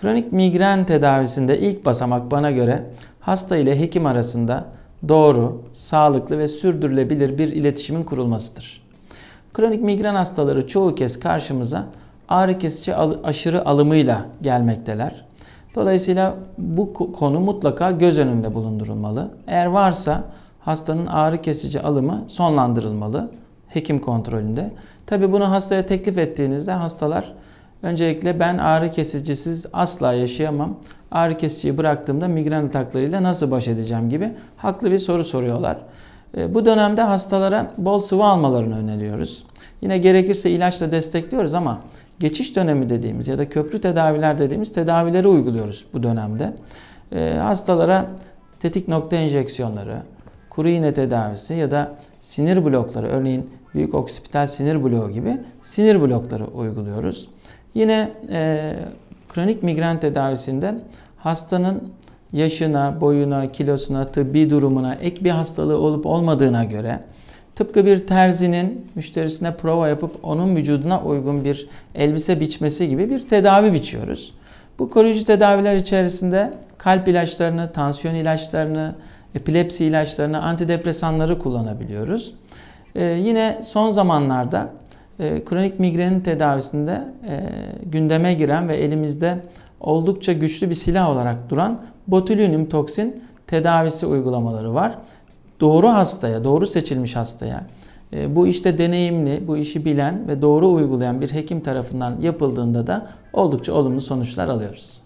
Kronik migren tedavisinde ilk basamak bana göre hasta ile hekim arasında doğru, sağlıklı ve sürdürülebilir bir iletişimin kurulmasıdır. Kronik migren hastaları çoğu kez karşımıza ağrı kesici aşırı alımıyla gelmekteler. Dolayısıyla bu konu mutlaka göz önünde bulundurulmalı. Eğer varsa hastanın ağrı kesici alımı sonlandırılmalı hekim kontrolünde. Tabi bunu hastaya teklif ettiğinizde hastalar Öncelikle ben ağrı kesicisiz asla yaşayamam. Ağrı kesiciyi bıraktığımda migren ataklarıyla nasıl baş edeceğim gibi haklı bir soru soruyorlar. Ee, bu dönemde hastalara bol sıvı almalarını öneriyoruz. Yine gerekirse ilaçla destekliyoruz ama geçiş dönemi dediğimiz ya da köprü tedaviler dediğimiz tedavileri uyguluyoruz bu dönemde. Ee, hastalara tetik nokta enjeksiyonları, kuru iğne tedavisi ya da sinir blokları örneğin büyük oksipital sinir bloğu gibi sinir blokları uyguluyoruz. Yine e, kronik migren tedavisinde hastanın yaşına, boyuna, kilosuna, tıbbi durumuna ek bir hastalığı olup olmadığına göre tıpkı bir terzinin müşterisine prova yapıp onun vücuduna uygun bir elbise biçmesi gibi bir tedavi biçiyoruz. Bu koruyucu tedaviler içerisinde kalp ilaçlarını, tansiyon ilaçlarını, epilepsi ilaçlarını, antidepresanları kullanabiliyoruz. Ee, yine son zamanlarda e, kronik migrenin tedavisinde e, gündeme giren ve elimizde oldukça güçlü bir silah olarak duran botulinum toksin tedavisi uygulamaları var. Doğru hastaya, doğru seçilmiş hastaya, e, bu işte deneyimli, bu işi bilen ve doğru uygulayan bir hekim tarafından yapıldığında da oldukça olumlu sonuçlar alıyoruz.